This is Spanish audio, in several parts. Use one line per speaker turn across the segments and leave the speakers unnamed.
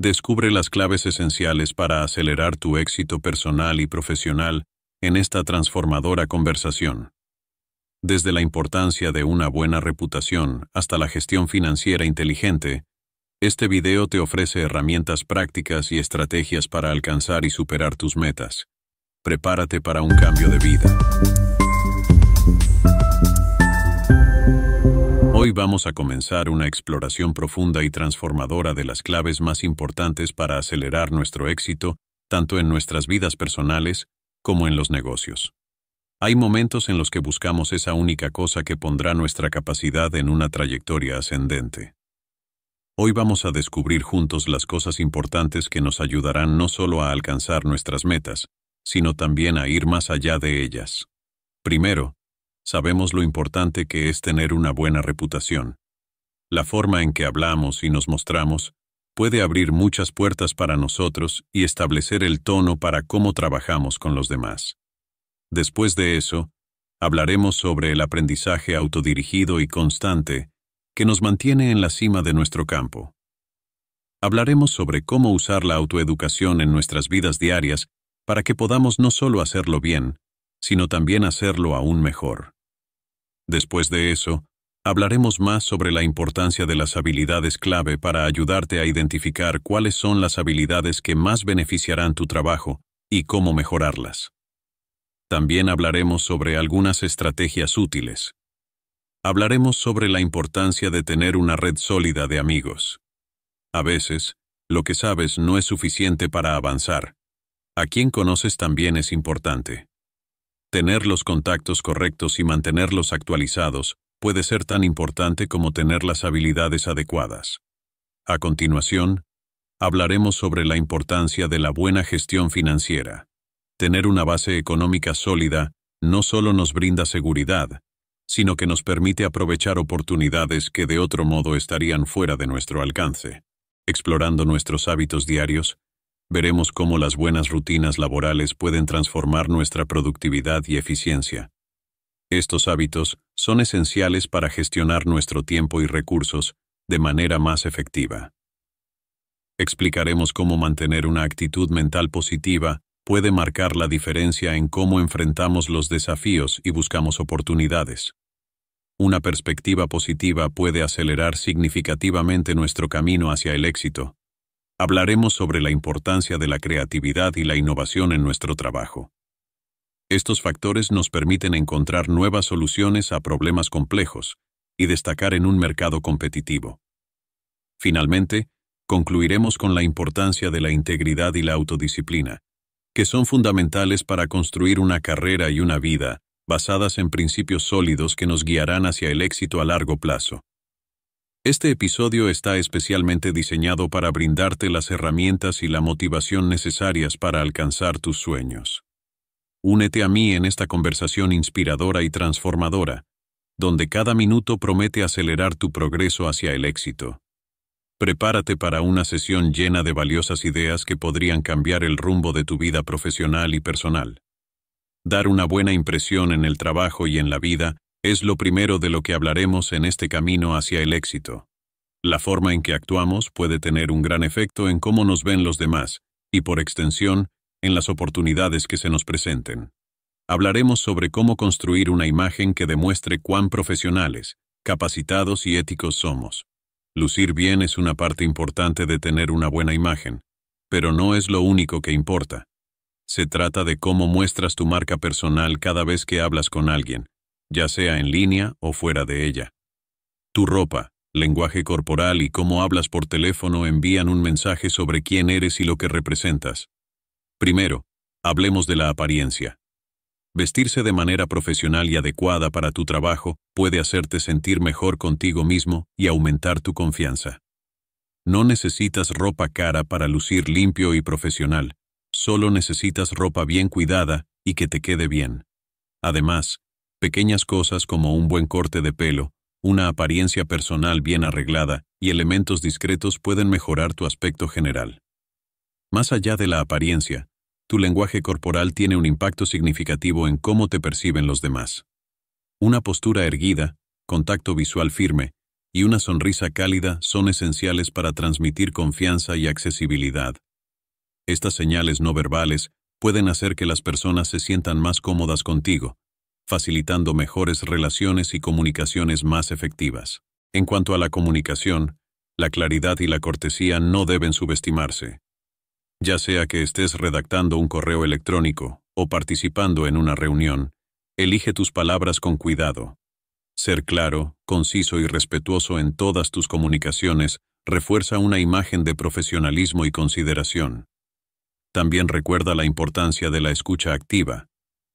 Descubre las claves esenciales para acelerar tu éxito personal y profesional en esta transformadora conversación. Desde la importancia de una buena reputación hasta la gestión financiera inteligente, este video te ofrece herramientas prácticas y estrategias para alcanzar y superar tus metas. Prepárate para un cambio de vida. Hoy vamos a comenzar una exploración profunda y transformadora de las claves más importantes para acelerar nuestro éxito, tanto en nuestras vidas personales como en los negocios. Hay momentos en los que buscamos esa única cosa que pondrá nuestra capacidad en una trayectoria ascendente. Hoy vamos a descubrir juntos las cosas importantes que nos ayudarán no solo a alcanzar nuestras metas, sino también a ir más allá de ellas. Primero, sabemos lo importante que es tener una buena reputación. La forma en que hablamos y nos mostramos puede abrir muchas puertas para nosotros y establecer el tono para cómo trabajamos con los demás. Después de eso, hablaremos sobre el aprendizaje autodirigido y constante que nos mantiene en la cima de nuestro campo. Hablaremos sobre cómo usar la autoeducación en nuestras vidas diarias para que podamos no solo hacerlo bien, sino también hacerlo aún mejor. Después de eso, hablaremos más sobre la importancia de las habilidades clave para ayudarte a identificar cuáles son las habilidades que más beneficiarán tu trabajo y cómo mejorarlas. También hablaremos sobre algunas estrategias útiles. Hablaremos sobre la importancia de tener una red sólida de amigos. A veces, lo que sabes no es suficiente para avanzar. A quien conoces también es importante. Tener los contactos correctos y mantenerlos actualizados puede ser tan importante como tener las habilidades adecuadas. A continuación, hablaremos sobre la importancia de la buena gestión financiera. Tener una base económica sólida no solo nos brinda seguridad, sino que nos permite aprovechar oportunidades que de otro modo estarían fuera de nuestro alcance. Explorando nuestros hábitos diarios, veremos cómo las buenas rutinas laborales pueden transformar nuestra productividad y eficiencia. Estos hábitos son esenciales para gestionar nuestro tiempo y recursos de manera más efectiva. Explicaremos cómo mantener una actitud mental positiva puede marcar la diferencia en cómo enfrentamos los desafíos y buscamos oportunidades. Una perspectiva positiva puede acelerar significativamente nuestro camino hacia el éxito, hablaremos sobre la importancia de la creatividad y la innovación en nuestro trabajo. Estos factores nos permiten encontrar nuevas soluciones a problemas complejos y destacar en un mercado competitivo. Finalmente, concluiremos con la importancia de la integridad y la autodisciplina, que son fundamentales para construir una carrera y una vida basadas en principios sólidos que nos guiarán hacia el éxito a largo plazo. Este episodio está especialmente diseñado para brindarte las herramientas y la motivación necesarias para alcanzar tus sueños. Únete a mí en esta conversación inspiradora y transformadora, donde cada minuto promete acelerar tu progreso hacia el éxito. Prepárate para una sesión llena de valiosas ideas que podrían cambiar el rumbo de tu vida profesional y personal. Dar una buena impresión en el trabajo y en la vida es lo primero de lo que hablaremos en este camino hacia el éxito. La forma en que actuamos puede tener un gran efecto en cómo nos ven los demás, y por extensión, en las oportunidades que se nos presenten. Hablaremos sobre cómo construir una imagen que demuestre cuán profesionales, capacitados y éticos somos. Lucir bien es una parte importante de tener una buena imagen, pero no es lo único que importa. Se trata de cómo muestras tu marca personal cada vez que hablas con alguien, ya sea en línea o fuera de ella. Tu ropa, lenguaje corporal y cómo hablas por teléfono envían un mensaje sobre quién eres y lo que representas. Primero, hablemos de la apariencia. Vestirse de manera profesional y adecuada para tu trabajo puede hacerte sentir mejor contigo mismo y aumentar tu confianza. No necesitas ropa cara para lucir limpio y profesional, solo necesitas ropa bien cuidada y que te quede bien. Además, Pequeñas cosas como un buen corte de pelo, una apariencia personal bien arreglada y elementos discretos pueden mejorar tu aspecto general. Más allá de la apariencia, tu lenguaje corporal tiene un impacto significativo en cómo te perciben los demás. Una postura erguida, contacto visual firme y una sonrisa cálida son esenciales para transmitir confianza y accesibilidad. Estas señales no verbales pueden hacer que las personas se sientan más cómodas contigo, facilitando mejores relaciones y comunicaciones más efectivas. En cuanto a la comunicación, la claridad y la cortesía no deben subestimarse. Ya sea que estés redactando un correo electrónico o participando en una reunión, elige tus palabras con cuidado. Ser claro, conciso y respetuoso en todas tus comunicaciones refuerza una imagen de profesionalismo y consideración. También recuerda la importancia de la escucha activa,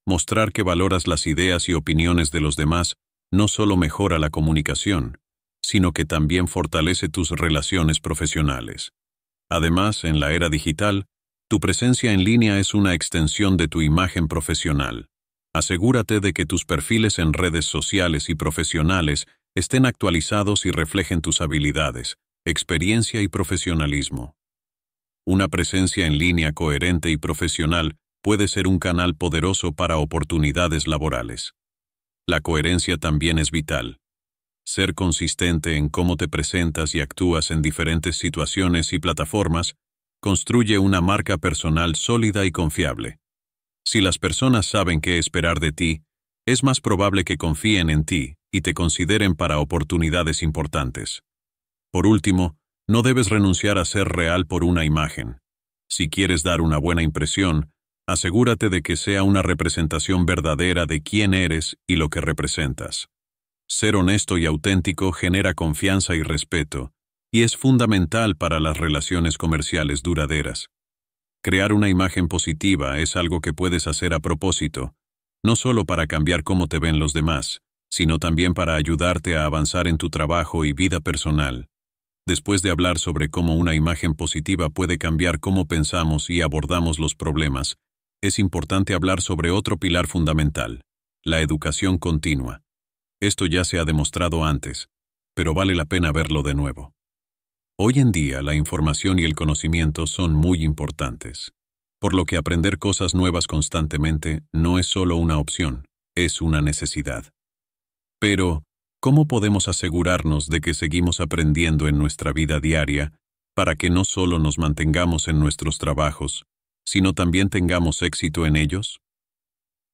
Mostrar que valoras las ideas y opiniones de los demás no solo mejora la comunicación, sino que también fortalece tus relaciones profesionales. Además, en la era digital, tu presencia en línea es una extensión de tu imagen profesional. Asegúrate de que tus perfiles en redes sociales y profesionales estén actualizados y reflejen tus habilidades, experiencia y profesionalismo. Una presencia en línea coherente y profesional puede ser un canal poderoso para oportunidades laborales. La coherencia también es vital. Ser consistente en cómo te presentas y actúas en diferentes situaciones y plataformas construye una marca personal sólida y confiable. Si las personas saben qué esperar de ti, es más probable que confíen en ti y te consideren para oportunidades importantes. Por último, no debes renunciar a ser real por una imagen. Si quieres dar una buena impresión, Asegúrate de que sea una representación verdadera de quién eres y lo que representas. Ser honesto y auténtico genera confianza y respeto, y es fundamental para las relaciones comerciales duraderas. Crear una imagen positiva es algo que puedes hacer a propósito, no solo para cambiar cómo te ven los demás, sino también para ayudarte a avanzar en tu trabajo y vida personal. Después de hablar sobre cómo una imagen positiva puede cambiar cómo pensamos y abordamos los problemas, es importante hablar sobre otro pilar fundamental, la educación continua. Esto ya se ha demostrado antes, pero vale la pena verlo de nuevo. Hoy en día la información y el conocimiento son muy importantes, por lo que aprender cosas nuevas constantemente no es solo una opción, es una necesidad. Pero, ¿cómo podemos asegurarnos de que seguimos aprendiendo en nuestra vida diaria para que no solo nos mantengamos en nuestros trabajos, sino también tengamos éxito en ellos?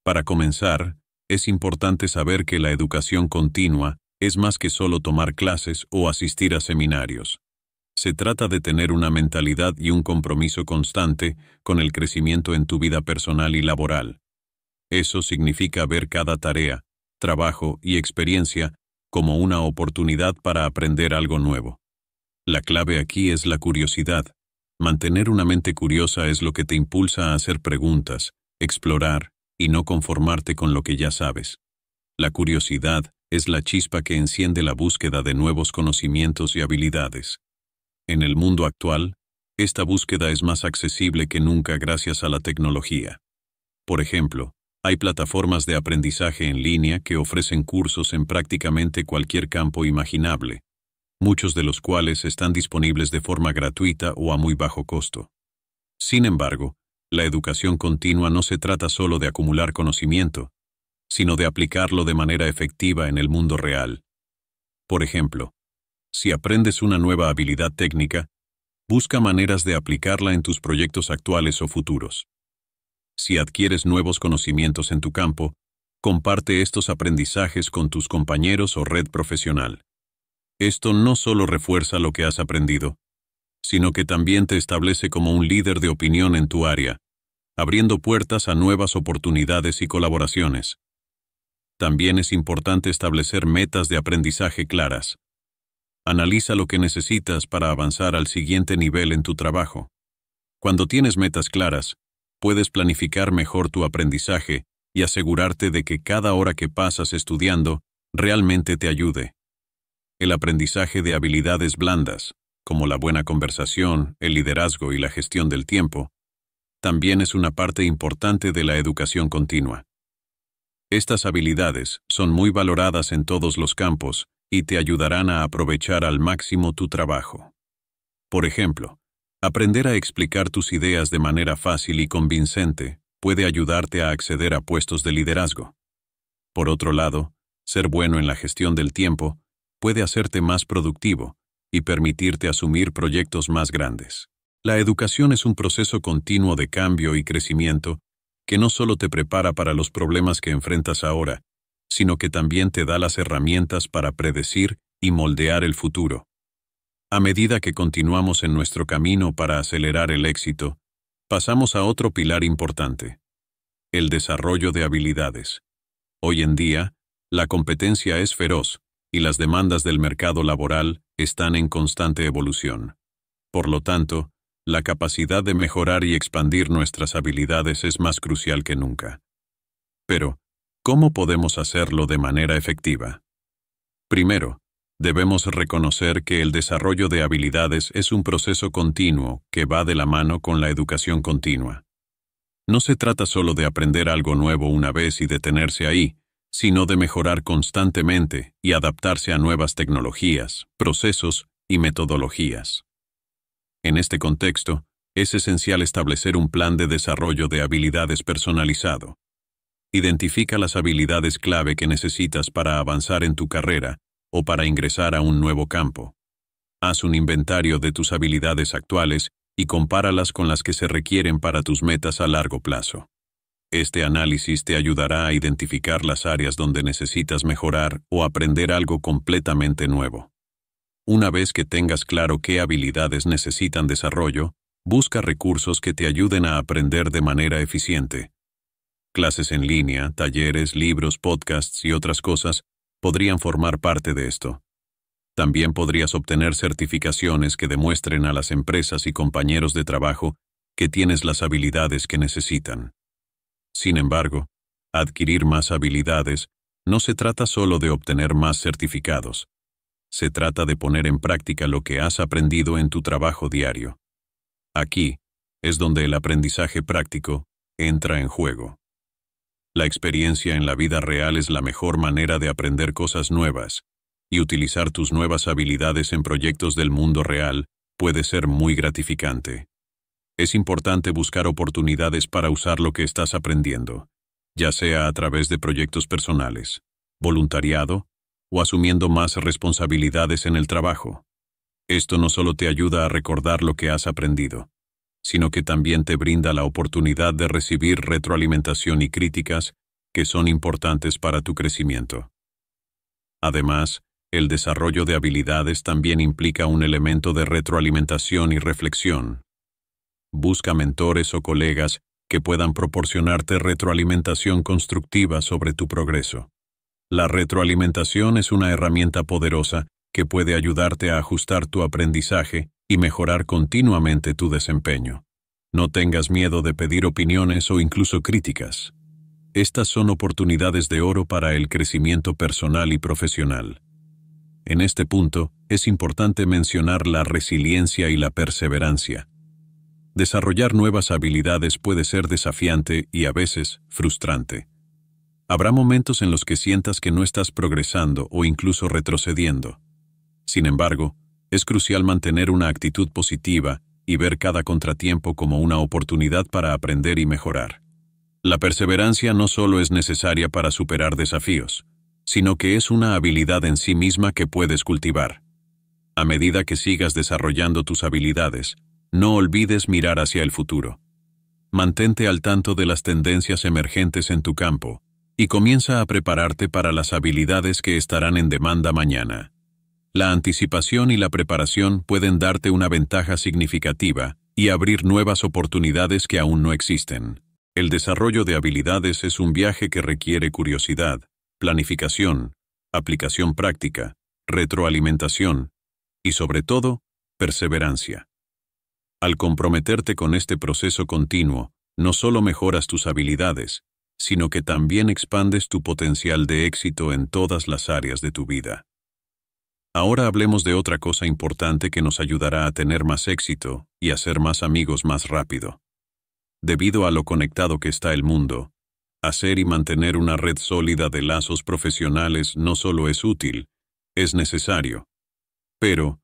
Para comenzar, es importante saber que la educación continua es más que solo tomar clases o asistir a seminarios. Se trata de tener una mentalidad y un compromiso constante con el crecimiento en tu vida personal y laboral. Eso significa ver cada tarea, trabajo y experiencia como una oportunidad para aprender algo nuevo. La clave aquí es la curiosidad, Mantener una mente curiosa es lo que te impulsa a hacer preguntas, explorar y no conformarte con lo que ya sabes. La curiosidad es la chispa que enciende la búsqueda de nuevos conocimientos y habilidades. En el mundo actual, esta búsqueda es más accesible que nunca gracias a la tecnología. Por ejemplo, hay plataformas de aprendizaje en línea que ofrecen cursos en prácticamente cualquier campo imaginable, muchos de los cuales están disponibles de forma gratuita o a muy bajo costo. Sin embargo, la educación continua no se trata solo de acumular conocimiento, sino de aplicarlo de manera efectiva en el mundo real. Por ejemplo, si aprendes una nueva habilidad técnica, busca maneras de aplicarla en tus proyectos actuales o futuros. Si adquieres nuevos conocimientos en tu campo, comparte estos aprendizajes con tus compañeros o red profesional. Esto no solo refuerza lo que has aprendido, sino que también te establece como un líder de opinión en tu área, abriendo puertas a nuevas oportunidades y colaboraciones. También es importante establecer metas de aprendizaje claras. Analiza lo que necesitas para avanzar al siguiente nivel en tu trabajo. Cuando tienes metas claras, puedes planificar mejor tu aprendizaje y asegurarte de que cada hora que pasas estudiando realmente te ayude el aprendizaje de habilidades blandas, como la buena conversación, el liderazgo y la gestión del tiempo, también es una parte importante de la educación continua. Estas habilidades son muy valoradas en todos los campos y te ayudarán a aprovechar al máximo tu trabajo. Por ejemplo, aprender a explicar tus ideas de manera fácil y convincente puede ayudarte a acceder a puestos de liderazgo. Por otro lado, ser bueno en la gestión del tiempo puede hacerte más productivo y permitirte asumir proyectos más grandes. La educación es un proceso continuo de cambio y crecimiento que no solo te prepara para los problemas que enfrentas ahora, sino que también te da las herramientas para predecir y moldear el futuro. A medida que continuamos en nuestro camino para acelerar el éxito, pasamos a otro pilar importante, el desarrollo de habilidades. Hoy en día, la competencia es feroz, y las demandas del mercado laboral están en constante evolución. Por lo tanto, la capacidad de mejorar y expandir nuestras habilidades es más crucial que nunca. Pero, ¿cómo podemos hacerlo de manera efectiva? Primero, debemos reconocer que el desarrollo de habilidades es un proceso continuo que va de la mano con la educación continua. No se trata solo de aprender algo nuevo una vez y detenerse ahí, sino de mejorar constantemente y adaptarse a nuevas tecnologías, procesos y metodologías. En este contexto, es esencial establecer un plan de desarrollo de habilidades personalizado. Identifica las habilidades clave que necesitas para avanzar en tu carrera o para ingresar a un nuevo campo. Haz un inventario de tus habilidades actuales y compáralas con las que se requieren para tus metas a largo plazo. Este análisis te ayudará a identificar las áreas donde necesitas mejorar o aprender algo completamente nuevo. Una vez que tengas claro qué habilidades necesitan desarrollo, busca recursos que te ayuden a aprender de manera eficiente. Clases en línea, talleres, libros, podcasts y otras cosas podrían formar parte de esto. También podrías obtener certificaciones que demuestren a las empresas y compañeros de trabajo que tienes las habilidades que necesitan. Sin embargo, adquirir más habilidades no se trata solo de obtener más certificados. Se trata de poner en práctica lo que has aprendido en tu trabajo diario. Aquí es donde el aprendizaje práctico entra en juego. La experiencia en la vida real es la mejor manera de aprender cosas nuevas, y utilizar tus nuevas habilidades en proyectos del mundo real puede ser muy gratificante. Es importante buscar oportunidades para usar lo que estás aprendiendo, ya sea a través de proyectos personales, voluntariado o asumiendo más responsabilidades en el trabajo. Esto no solo te ayuda a recordar lo que has aprendido, sino que también te brinda la oportunidad de recibir retroalimentación y críticas que son importantes para tu crecimiento. Además, el desarrollo de habilidades también implica un elemento de retroalimentación y reflexión, Busca mentores o colegas que puedan proporcionarte retroalimentación constructiva sobre tu progreso. La retroalimentación es una herramienta poderosa que puede ayudarte a ajustar tu aprendizaje y mejorar continuamente tu desempeño. No tengas miedo de pedir opiniones o incluso críticas. Estas son oportunidades de oro para el crecimiento personal y profesional. En este punto, es importante mencionar la resiliencia y la perseverancia, Desarrollar nuevas habilidades puede ser desafiante y a veces frustrante. Habrá momentos en los que sientas que no estás progresando o incluso retrocediendo. Sin embargo, es crucial mantener una actitud positiva y ver cada contratiempo como una oportunidad para aprender y mejorar. La perseverancia no solo es necesaria para superar desafíos, sino que es una habilidad en sí misma que puedes cultivar. A medida que sigas desarrollando tus habilidades, no olvides mirar hacia el futuro. Mantente al tanto de las tendencias emergentes en tu campo y comienza a prepararte para las habilidades que estarán en demanda mañana. La anticipación y la preparación pueden darte una ventaja significativa y abrir nuevas oportunidades que aún no existen. El desarrollo de habilidades es un viaje que requiere curiosidad, planificación, aplicación práctica, retroalimentación y, sobre todo, perseverancia. Al comprometerte con este proceso continuo, no solo mejoras tus habilidades, sino que también expandes tu potencial de éxito en todas las áreas de tu vida. Ahora hablemos de otra cosa importante que nos ayudará a tener más éxito y a ser más amigos más rápido. Debido a lo conectado que está el mundo, hacer y mantener una red sólida de lazos profesionales no solo es útil, es necesario. Pero,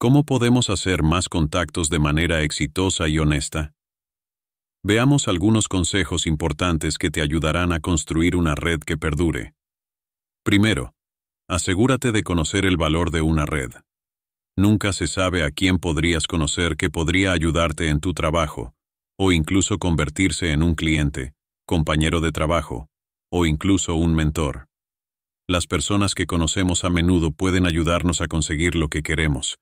¿Cómo podemos hacer más contactos de manera exitosa y honesta? Veamos algunos consejos importantes que te ayudarán a construir una red que perdure. Primero, asegúrate de conocer el valor de una red. Nunca se sabe a quién podrías conocer que podría ayudarte en tu trabajo, o incluso convertirse en un cliente, compañero de trabajo, o incluso un mentor. Las personas que conocemos a menudo pueden ayudarnos a conseguir lo que queremos,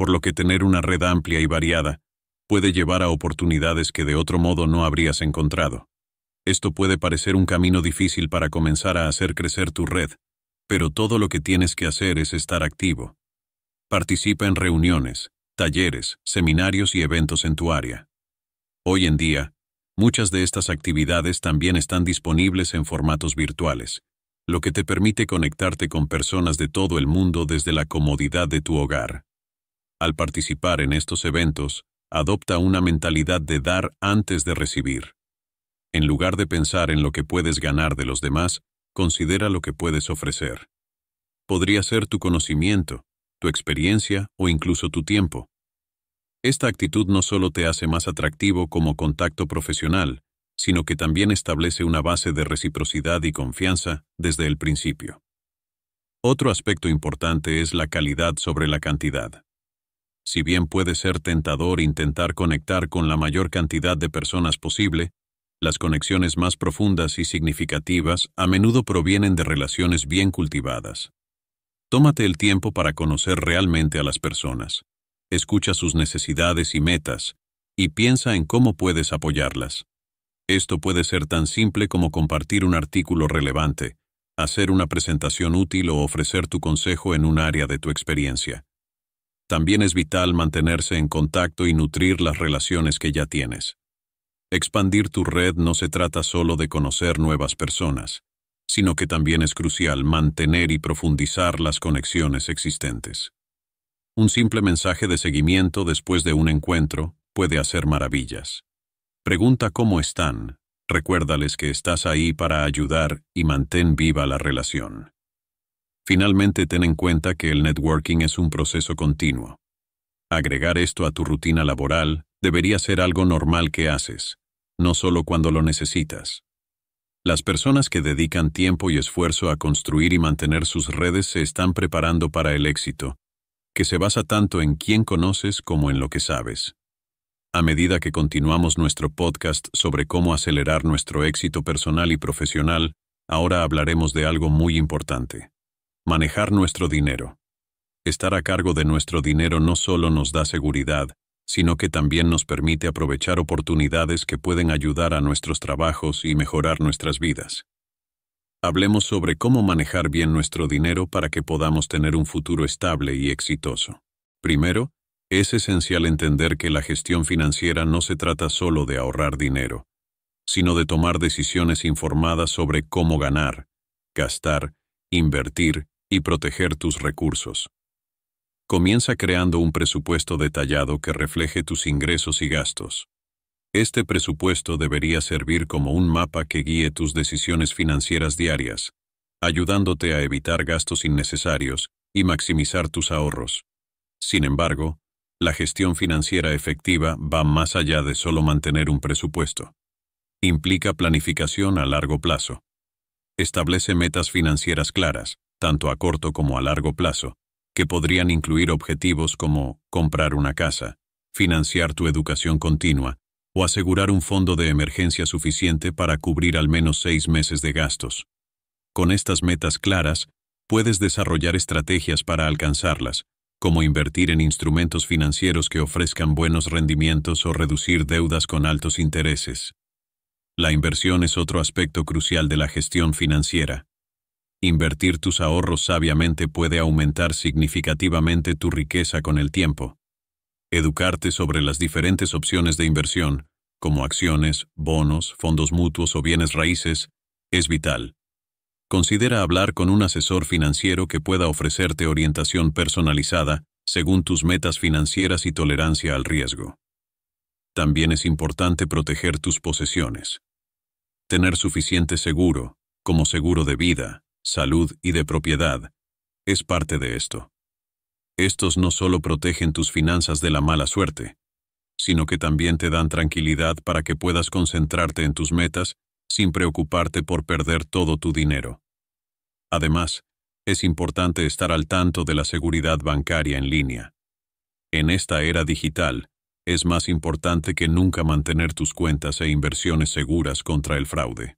por lo que tener una red amplia y variada puede llevar a oportunidades que de otro modo no habrías encontrado. Esto puede parecer un camino difícil para comenzar a hacer crecer tu red, pero todo lo que tienes que hacer es estar activo. Participa en reuniones, talleres, seminarios y eventos en tu área. Hoy en día, muchas de estas actividades también están disponibles en formatos virtuales, lo que te permite conectarte con personas de todo el mundo desde la comodidad de tu hogar al participar en estos eventos, adopta una mentalidad de dar antes de recibir. En lugar de pensar en lo que puedes ganar de los demás, considera lo que puedes ofrecer. Podría ser tu conocimiento, tu experiencia o incluso tu tiempo. Esta actitud no solo te hace más atractivo como contacto profesional, sino que también establece una base de reciprocidad y confianza desde el principio. Otro aspecto importante es la calidad sobre la cantidad si bien puede ser tentador intentar conectar con la mayor cantidad de personas posible, las conexiones más profundas y significativas a menudo provienen de relaciones bien cultivadas. Tómate el tiempo para conocer realmente a las personas. Escucha sus necesidades y metas, y piensa en cómo puedes apoyarlas. Esto puede ser tan simple como compartir un artículo relevante, hacer una presentación útil o ofrecer tu consejo en un área de tu experiencia. También es vital mantenerse en contacto y nutrir las relaciones que ya tienes. Expandir tu red no se trata solo de conocer nuevas personas, sino que también es crucial mantener y profundizar las conexiones existentes. Un simple mensaje de seguimiento después de un encuentro puede hacer maravillas. Pregunta cómo están, recuérdales que estás ahí para ayudar y mantén viva la relación. Finalmente, ten en cuenta que el networking es un proceso continuo. Agregar esto a tu rutina laboral debería ser algo normal que haces, no solo cuando lo necesitas. Las personas que dedican tiempo y esfuerzo a construir y mantener sus redes se están preparando para el éxito, que se basa tanto en quién conoces como en lo que sabes. A medida que continuamos nuestro podcast sobre cómo acelerar nuestro éxito personal y profesional, ahora hablaremos de algo muy importante. Manejar nuestro dinero. Estar a cargo de nuestro dinero no solo nos da seguridad, sino que también nos permite aprovechar oportunidades que pueden ayudar a nuestros trabajos y mejorar nuestras vidas. Hablemos sobre cómo manejar bien nuestro dinero para que podamos tener un futuro estable y exitoso. Primero, es esencial entender que la gestión financiera no se trata solo de ahorrar dinero, sino de tomar decisiones informadas sobre cómo ganar, gastar invertir y proteger tus recursos. Comienza creando un presupuesto detallado que refleje tus ingresos y gastos. Este presupuesto debería servir como un mapa que guíe tus decisiones financieras diarias, ayudándote a evitar gastos innecesarios y maximizar tus ahorros. Sin embargo, la gestión financiera efectiva va más allá de solo mantener un presupuesto. Implica planificación a largo plazo establece metas financieras claras, tanto a corto como a largo plazo, que podrían incluir objetivos como comprar una casa, financiar tu educación continua o asegurar un fondo de emergencia suficiente para cubrir al menos seis meses de gastos. Con estas metas claras, puedes desarrollar estrategias para alcanzarlas, como invertir en instrumentos financieros que ofrezcan buenos rendimientos o reducir deudas con altos intereses. La inversión es otro aspecto crucial de la gestión financiera. Invertir tus ahorros sabiamente puede aumentar significativamente tu riqueza con el tiempo. Educarte sobre las diferentes opciones de inversión, como acciones, bonos, fondos mutuos o bienes raíces, es vital. Considera hablar con un asesor financiero que pueda ofrecerte orientación personalizada según tus metas financieras y tolerancia al riesgo. También es importante proteger tus posesiones. Tener suficiente seguro, como seguro de vida, salud y de propiedad, es parte de esto. Estos no solo protegen tus finanzas de la mala suerte, sino que también te dan tranquilidad para que puedas concentrarte en tus metas sin preocuparte por perder todo tu dinero. Además, es importante estar al tanto de la seguridad bancaria en línea. En esta era digital, es más importante que nunca mantener tus cuentas e inversiones seguras contra el fraude.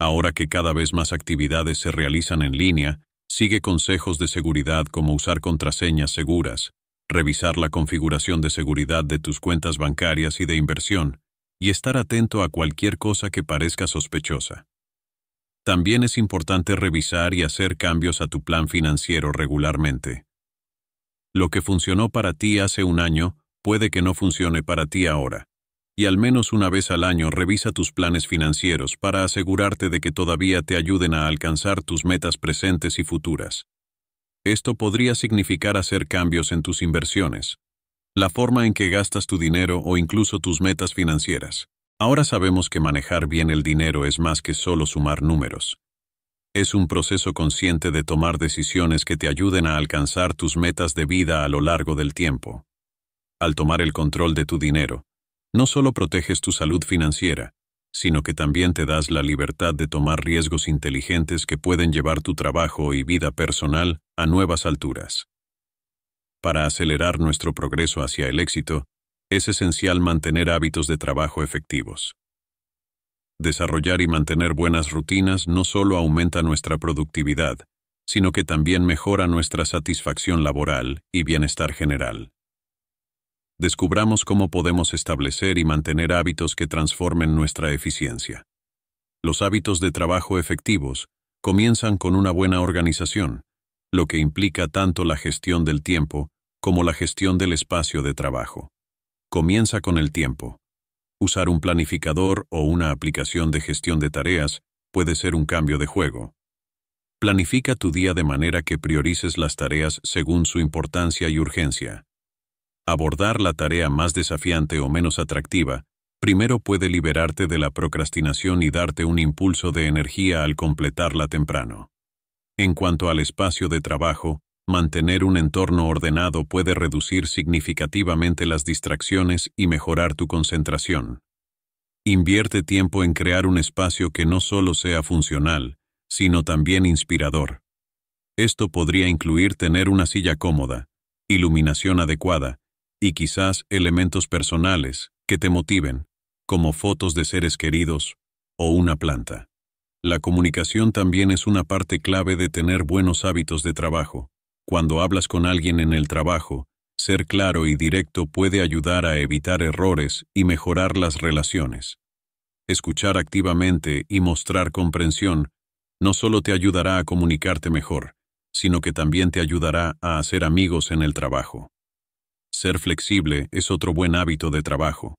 Ahora que cada vez más actividades se realizan en línea, sigue consejos de seguridad como usar contraseñas seguras, revisar la configuración de seguridad de tus cuentas bancarias y de inversión, y estar atento a cualquier cosa que parezca sospechosa. También es importante revisar y hacer cambios a tu plan financiero regularmente. Lo que funcionó para ti hace un año, Puede que no funcione para ti ahora. Y al menos una vez al año revisa tus planes financieros para asegurarte de que todavía te ayuden a alcanzar tus metas presentes y futuras. Esto podría significar hacer cambios en tus inversiones, la forma en que gastas tu dinero o incluso tus metas financieras. Ahora sabemos que manejar bien el dinero es más que solo sumar números. Es un proceso consciente de tomar decisiones que te ayuden a alcanzar tus metas de vida a lo largo del tiempo. Al tomar el control de tu dinero, no solo proteges tu salud financiera, sino que también te das la libertad de tomar riesgos inteligentes que pueden llevar tu trabajo y vida personal a nuevas alturas. Para acelerar nuestro progreso hacia el éxito, es esencial mantener hábitos de trabajo efectivos. Desarrollar y mantener buenas rutinas no solo aumenta nuestra productividad, sino que también mejora nuestra satisfacción laboral y bienestar general descubramos cómo podemos establecer y mantener hábitos que transformen nuestra eficiencia. Los hábitos de trabajo efectivos comienzan con una buena organización, lo que implica tanto la gestión del tiempo como la gestión del espacio de trabajo. Comienza con el tiempo. Usar un planificador o una aplicación de gestión de tareas puede ser un cambio de juego. Planifica tu día de manera que priorices las tareas según su importancia y urgencia abordar la tarea más desafiante o menos atractiva, primero puede liberarte de la procrastinación y darte un impulso de energía al completarla temprano. En cuanto al espacio de trabajo, mantener un entorno ordenado puede reducir significativamente las distracciones y mejorar tu concentración. Invierte tiempo en crear un espacio que no solo sea funcional, sino también inspirador. Esto podría incluir tener una silla cómoda, iluminación adecuada, y quizás elementos personales que te motiven, como fotos de seres queridos o una planta. La comunicación también es una parte clave de tener buenos hábitos de trabajo. Cuando hablas con alguien en el trabajo, ser claro y directo puede ayudar a evitar errores y mejorar las relaciones. Escuchar activamente y mostrar comprensión no solo te ayudará a comunicarte mejor, sino que también te ayudará a hacer amigos en el trabajo. Ser flexible es otro buen hábito de trabajo.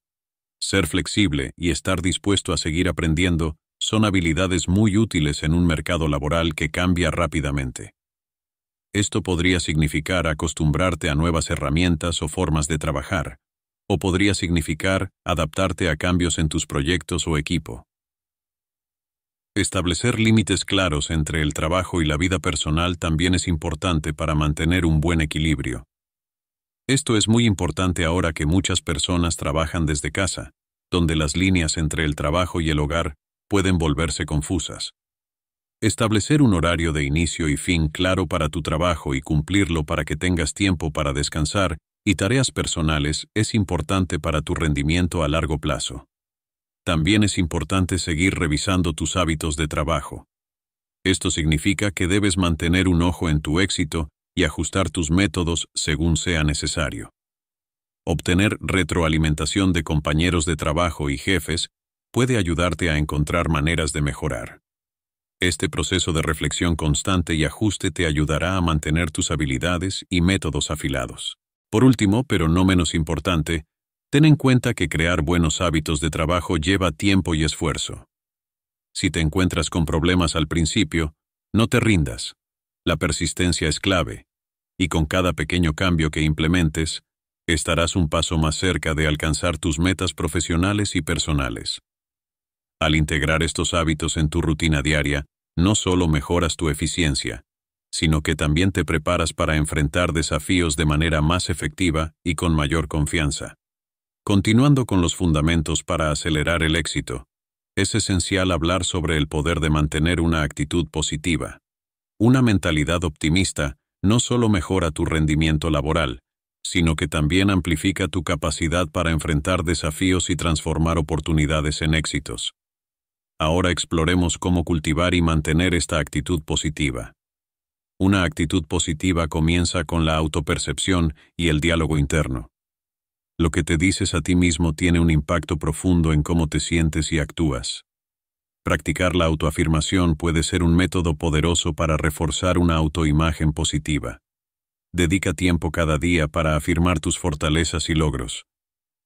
Ser flexible y estar dispuesto a seguir aprendiendo son habilidades muy útiles en un mercado laboral que cambia rápidamente. Esto podría significar acostumbrarte a nuevas herramientas o formas de trabajar, o podría significar adaptarte a cambios en tus proyectos o equipo. Establecer límites claros entre el trabajo y la vida personal también es importante para mantener un buen equilibrio. Esto es muy importante ahora que muchas personas trabajan desde casa, donde las líneas entre el trabajo y el hogar pueden volverse confusas. Establecer un horario de inicio y fin claro para tu trabajo y cumplirlo para que tengas tiempo para descansar y tareas personales es importante para tu rendimiento a largo plazo. También es importante seguir revisando tus hábitos de trabajo. Esto significa que debes mantener un ojo en tu éxito y ajustar tus métodos según sea necesario. Obtener retroalimentación de compañeros de trabajo y jefes puede ayudarte a encontrar maneras de mejorar. Este proceso de reflexión constante y ajuste te ayudará a mantener tus habilidades y métodos afilados. Por último, pero no menos importante, ten en cuenta que crear buenos hábitos de trabajo lleva tiempo y esfuerzo. Si te encuentras con problemas al principio, no te rindas. La persistencia es clave, y con cada pequeño cambio que implementes, estarás un paso más cerca de alcanzar tus metas profesionales y personales. Al integrar estos hábitos en tu rutina diaria, no solo mejoras tu eficiencia, sino que también te preparas para enfrentar desafíos de manera más efectiva y con mayor confianza. Continuando con los fundamentos para acelerar el éxito, es esencial hablar sobre el poder de mantener una actitud positiva. Una mentalidad optimista no solo mejora tu rendimiento laboral, sino que también amplifica tu capacidad para enfrentar desafíos y transformar oportunidades en éxitos. Ahora exploremos cómo cultivar y mantener esta actitud positiva. Una actitud positiva comienza con la autopercepción y el diálogo interno. Lo que te dices a ti mismo tiene un impacto profundo en cómo te sientes y actúas. Practicar la autoafirmación puede ser un método poderoso para reforzar una autoimagen positiva. Dedica tiempo cada día para afirmar tus fortalezas y logros.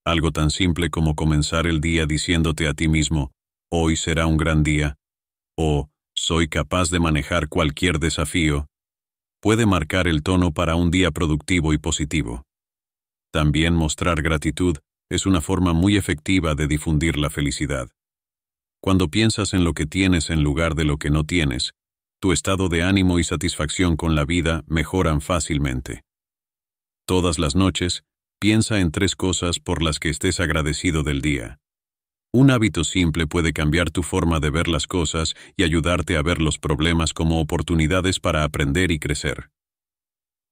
Algo tan simple como comenzar el día diciéndote a ti mismo, hoy será un gran día, o soy capaz de manejar cualquier desafío, puede marcar el tono para un día productivo y positivo. También mostrar gratitud es una forma muy efectiva de difundir la felicidad. Cuando piensas en lo que tienes en lugar de lo que no tienes, tu estado de ánimo y satisfacción con la vida mejoran fácilmente. Todas las noches, piensa en tres cosas por las que estés agradecido del día. Un hábito simple puede cambiar tu forma de ver las cosas y ayudarte a ver los problemas como oportunidades para aprender y crecer.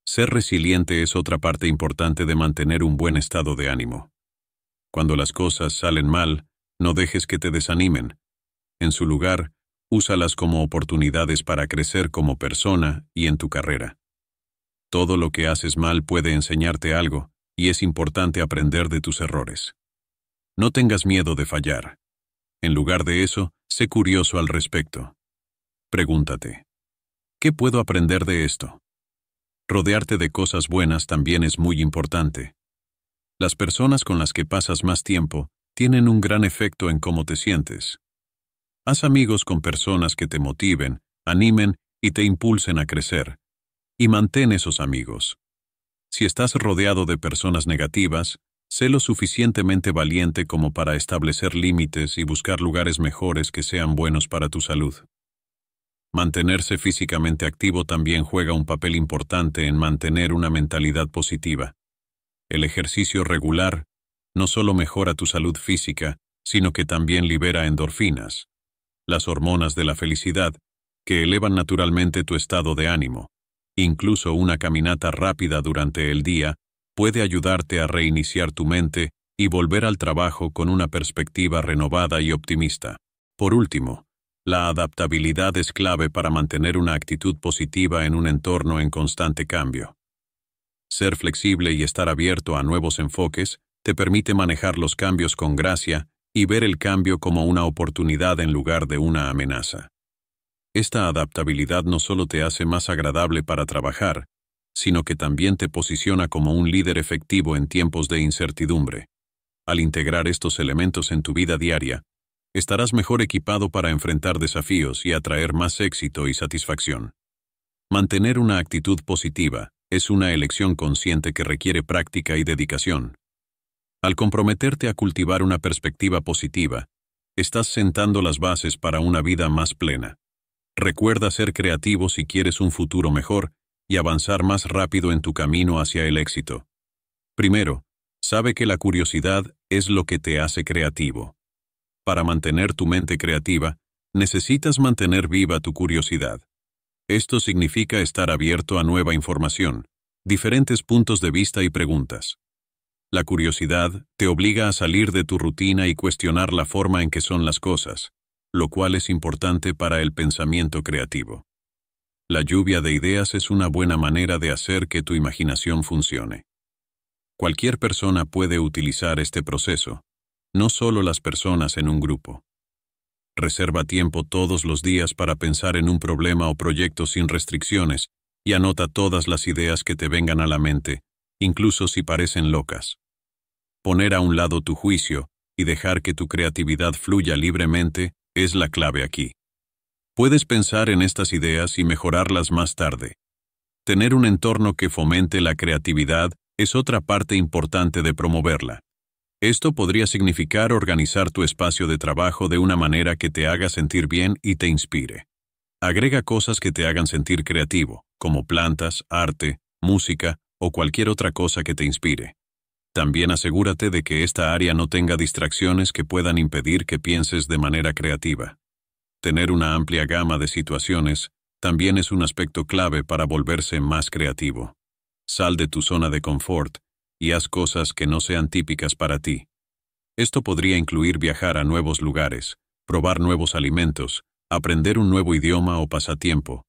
Ser resiliente es otra parte importante de mantener un buen estado de ánimo. Cuando las cosas salen mal, no dejes que te desanimen, en su lugar, úsalas como oportunidades para crecer como persona y en tu carrera. Todo lo que haces mal puede enseñarte algo, y es importante aprender de tus errores. No tengas miedo de fallar. En lugar de eso, sé curioso al respecto. Pregúntate, ¿qué puedo aprender de esto? Rodearte de cosas buenas también es muy importante. Las personas con las que pasas más tiempo tienen un gran efecto en cómo te sientes. Haz amigos con personas que te motiven, animen y te impulsen a crecer. Y mantén esos amigos. Si estás rodeado de personas negativas, sé lo suficientemente valiente como para establecer límites y buscar lugares mejores que sean buenos para tu salud. Mantenerse físicamente activo también juega un papel importante en mantener una mentalidad positiva. El ejercicio regular no solo mejora tu salud física, sino que también libera endorfinas, las hormonas de la felicidad, que elevan naturalmente tu estado de ánimo. Incluso una caminata rápida durante el día puede ayudarte a reiniciar tu mente y volver al trabajo con una perspectiva renovada y optimista. Por último, la adaptabilidad es clave para mantener una actitud positiva en un entorno en constante cambio. Ser flexible y estar abierto a nuevos enfoques te permite manejar los cambios con gracia y ver el cambio como una oportunidad en lugar de una amenaza. Esta adaptabilidad no solo te hace más agradable para trabajar, sino que también te posiciona como un líder efectivo en tiempos de incertidumbre. Al integrar estos elementos en tu vida diaria, estarás mejor equipado para enfrentar desafíos y atraer más éxito y satisfacción. Mantener una actitud positiva es una elección consciente que requiere práctica y dedicación. Al comprometerte a cultivar una perspectiva positiva, estás sentando las bases para una vida más plena. Recuerda ser creativo si quieres un futuro mejor y avanzar más rápido en tu camino hacia el éxito. Primero, sabe que la curiosidad es lo que te hace creativo. Para mantener tu mente creativa, necesitas mantener viva tu curiosidad. Esto significa estar abierto a nueva información, diferentes puntos de vista y preguntas. La curiosidad te obliga a salir de tu rutina y cuestionar la forma en que son las cosas, lo cual es importante para el pensamiento creativo. La lluvia de ideas es una buena manera de hacer que tu imaginación funcione. Cualquier persona puede utilizar este proceso, no solo las personas en un grupo. Reserva tiempo todos los días para pensar en un problema o proyecto sin restricciones y anota todas las ideas que te vengan a la mente, incluso si parecen locas. Poner a un lado tu juicio y dejar que tu creatividad fluya libremente es la clave aquí. Puedes pensar en estas ideas y mejorarlas más tarde. Tener un entorno que fomente la creatividad es otra parte importante de promoverla. Esto podría significar organizar tu espacio de trabajo de una manera que te haga sentir bien y te inspire. Agrega cosas que te hagan sentir creativo, como plantas, arte, música o cualquier otra cosa que te inspire. También asegúrate de que esta área no tenga distracciones que puedan impedir que pienses de manera creativa. Tener una amplia gama de situaciones también es un aspecto clave para volverse más creativo. Sal de tu zona de confort y haz cosas que no sean típicas para ti. Esto podría incluir viajar a nuevos lugares, probar nuevos alimentos, aprender un nuevo idioma o pasatiempo,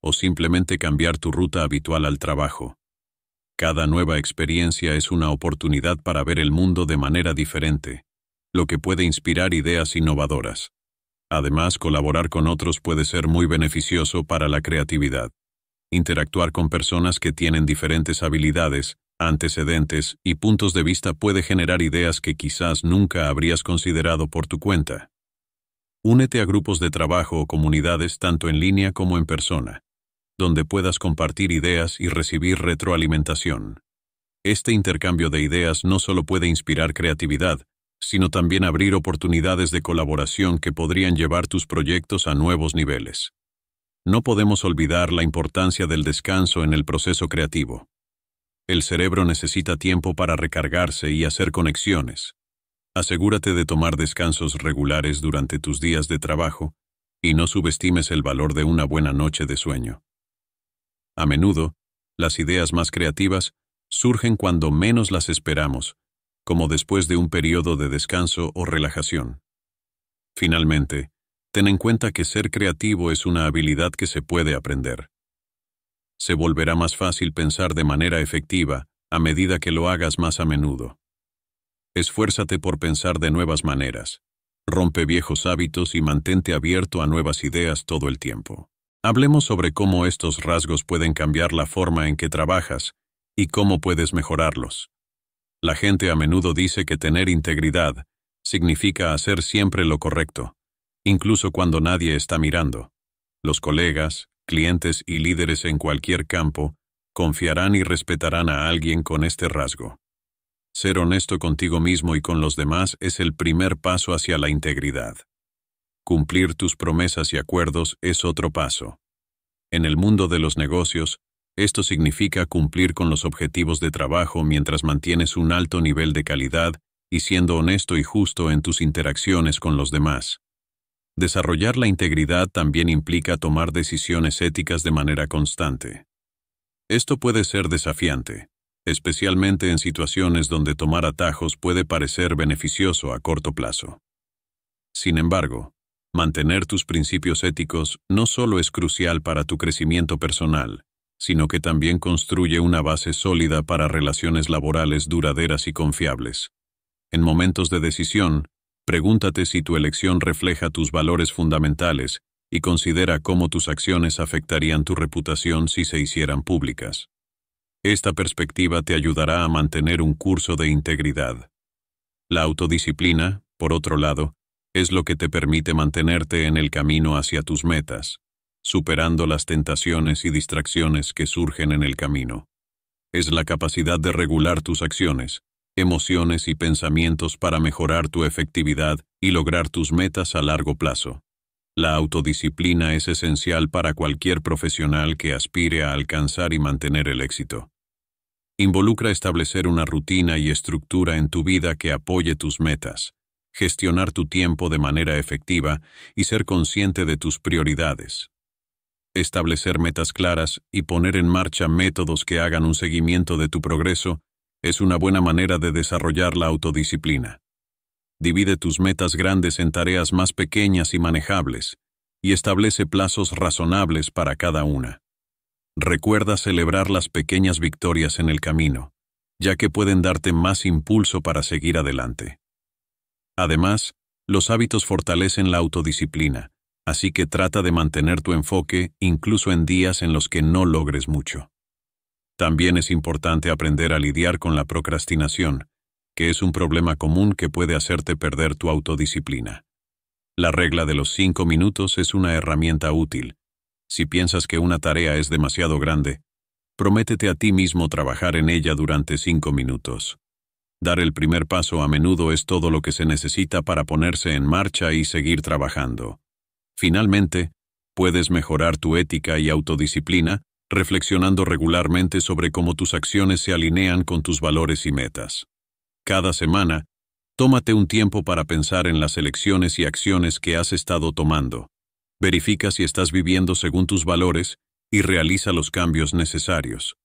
o simplemente cambiar tu ruta habitual al trabajo. Cada nueva experiencia es una oportunidad para ver el mundo de manera diferente, lo que puede inspirar ideas innovadoras. Además, colaborar con otros puede ser muy beneficioso para la creatividad. Interactuar con personas que tienen diferentes habilidades, antecedentes y puntos de vista puede generar ideas que quizás nunca habrías considerado por tu cuenta. Únete a grupos de trabajo o comunidades tanto en línea como en persona donde puedas compartir ideas y recibir retroalimentación. Este intercambio de ideas no solo puede inspirar creatividad, sino también abrir oportunidades de colaboración que podrían llevar tus proyectos a nuevos niveles. No podemos olvidar la importancia del descanso en el proceso creativo. El cerebro necesita tiempo para recargarse y hacer conexiones. Asegúrate de tomar descansos regulares durante tus días de trabajo y no subestimes el valor de una buena noche de sueño. A menudo, las ideas más creativas surgen cuando menos las esperamos, como después de un periodo de descanso o relajación. Finalmente, ten en cuenta que ser creativo es una habilidad que se puede aprender. Se volverá más fácil pensar de manera efectiva a medida que lo hagas más a menudo. Esfuérzate por pensar de nuevas maneras. Rompe viejos hábitos y mantente abierto a nuevas ideas todo el tiempo. Hablemos sobre cómo estos rasgos pueden cambiar la forma en que trabajas y cómo puedes mejorarlos. La gente a menudo dice que tener integridad significa hacer siempre lo correcto, incluso cuando nadie está mirando. Los colegas, clientes y líderes en cualquier campo confiarán y respetarán a alguien con este rasgo. Ser honesto contigo mismo y con los demás es el primer paso hacia la integridad. Cumplir tus promesas y acuerdos es otro paso. En el mundo de los negocios, esto significa cumplir con los objetivos de trabajo mientras mantienes un alto nivel de calidad y siendo honesto y justo en tus interacciones con los demás. Desarrollar la integridad también implica tomar decisiones éticas de manera constante. Esto puede ser desafiante, especialmente en situaciones donde tomar atajos puede parecer beneficioso a corto plazo. Sin embargo, Mantener tus principios éticos no solo es crucial para tu crecimiento personal, sino que también construye una base sólida para relaciones laborales duraderas y confiables. En momentos de decisión, pregúntate si tu elección refleja tus valores fundamentales y considera cómo tus acciones afectarían tu reputación si se hicieran públicas. Esta perspectiva te ayudará a mantener un curso de integridad. La autodisciplina, por otro lado, es lo que te permite mantenerte en el camino hacia tus metas, superando las tentaciones y distracciones que surgen en el camino. Es la capacidad de regular tus acciones, emociones y pensamientos para mejorar tu efectividad y lograr tus metas a largo plazo. La autodisciplina es esencial para cualquier profesional que aspire a alcanzar y mantener el éxito. Involucra establecer una rutina y estructura en tu vida que apoye tus metas, gestionar tu tiempo de manera efectiva y ser consciente de tus prioridades. Establecer metas claras y poner en marcha métodos que hagan un seguimiento de tu progreso es una buena manera de desarrollar la autodisciplina. Divide tus metas grandes en tareas más pequeñas y manejables, y establece plazos razonables para cada una. Recuerda celebrar las pequeñas victorias en el camino, ya que pueden darte más impulso para seguir adelante. Además, los hábitos fortalecen la autodisciplina, así que trata de mantener tu enfoque incluso en días en los que no logres mucho. También es importante aprender a lidiar con la procrastinación, que es un problema común que puede hacerte perder tu autodisciplina. La regla de los cinco minutos es una herramienta útil. Si piensas que una tarea es demasiado grande, prométete a ti mismo trabajar en ella durante cinco minutos. Dar el primer paso a menudo es todo lo que se necesita para ponerse en marcha y seguir trabajando. Finalmente, puedes mejorar tu ética y autodisciplina reflexionando regularmente sobre cómo tus acciones se alinean con tus valores y metas. Cada semana, tómate un tiempo para pensar en las elecciones y acciones que has estado tomando. Verifica si estás viviendo según tus valores y realiza los cambios necesarios.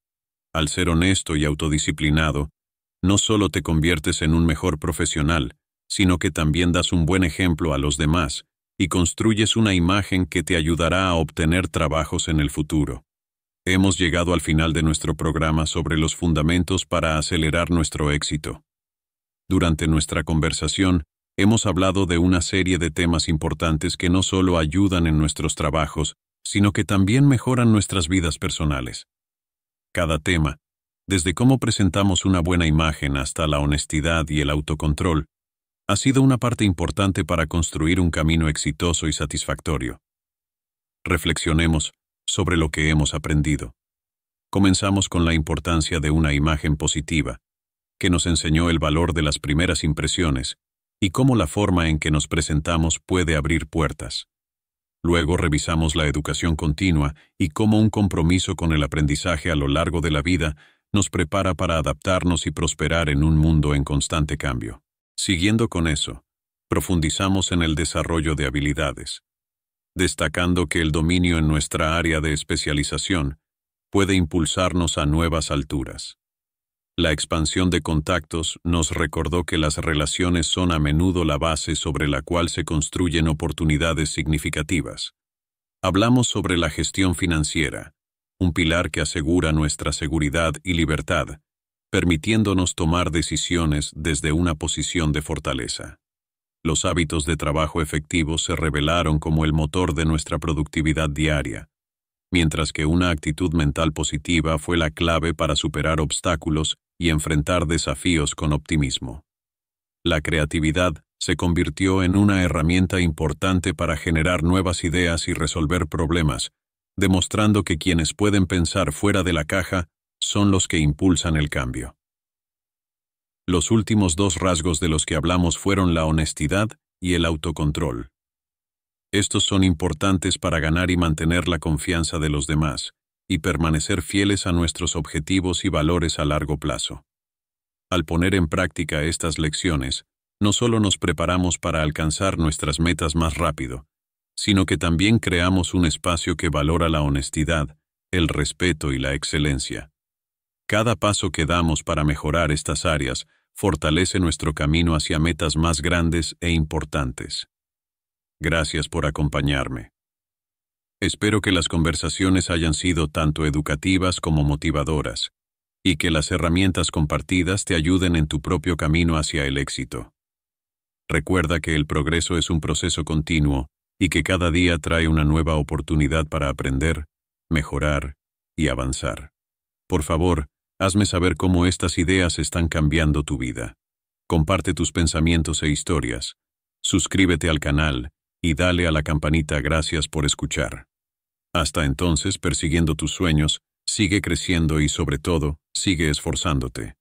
Al ser honesto y autodisciplinado, no solo te conviertes en un mejor profesional, sino que también das un buen ejemplo a los demás y construyes una imagen que te ayudará a obtener trabajos en el futuro. Hemos llegado al final de nuestro programa sobre los fundamentos para acelerar nuestro éxito. Durante nuestra conversación, hemos hablado de una serie de temas importantes que no solo ayudan en nuestros trabajos, sino que también mejoran nuestras vidas personales. Cada tema, desde cómo presentamos una buena imagen hasta la honestidad y el autocontrol, ha sido una parte importante para construir un camino exitoso y satisfactorio. Reflexionemos sobre lo que hemos aprendido. Comenzamos con la importancia de una imagen positiva, que nos enseñó el valor de las primeras impresiones y cómo la forma en que nos presentamos puede abrir puertas. Luego revisamos la educación continua y cómo un compromiso con el aprendizaje a lo largo de la vida nos prepara para adaptarnos y prosperar en un mundo en constante cambio. Siguiendo con eso, profundizamos en el desarrollo de habilidades, destacando que el dominio en nuestra área de especialización puede impulsarnos a nuevas alturas. La expansión de contactos nos recordó que las relaciones son a menudo la base sobre la cual se construyen oportunidades significativas. Hablamos sobre la gestión financiera, un pilar que asegura nuestra seguridad y libertad, permitiéndonos tomar decisiones desde una posición de fortaleza. Los hábitos de trabajo efectivos se revelaron como el motor de nuestra productividad diaria, mientras que una actitud mental positiva fue la clave para superar obstáculos y enfrentar desafíos con optimismo. La creatividad se convirtió en una herramienta importante para generar nuevas ideas y resolver problemas, demostrando que quienes pueden pensar fuera de la caja son los que impulsan el cambio. Los últimos dos rasgos de los que hablamos fueron la honestidad y el autocontrol. Estos son importantes para ganar y mantener la confianza de los demás, y permanecer fieles a nuestros objetivos y valores a largo plazo. Al poner en práctica estas lecciones, no solo nos preparamos para alcanzar nuestras metas más rápido, sino que también creamos un espacio que valora la honestidad, el respeto y la excelencia. Cada paso que damos para mejorar estas áreas fortalece nuestro camino hacia metas más grandes e importantes. Gracias por acompañarme. Espero que las conversaciones hayan sido tanto educativas como motivadoras, y que las herramientas compartidas te ayuden en tu propio camino hacia el éxito. Recuerda que el progreso es un proceso continuo y que cada día trae una nueva oportunidad para aprender, mejorar y avanzar. Por favor, hazme saber cómo estas ideas están cambiando tu vida. Comparte tus pensamientos e historias. Suscríbete al canal y dale a la campanita gracias por escuchar. Hasta entonces, persiguiendo tus sueños, sigue creciendo y sobre todo, sigue esforzándote.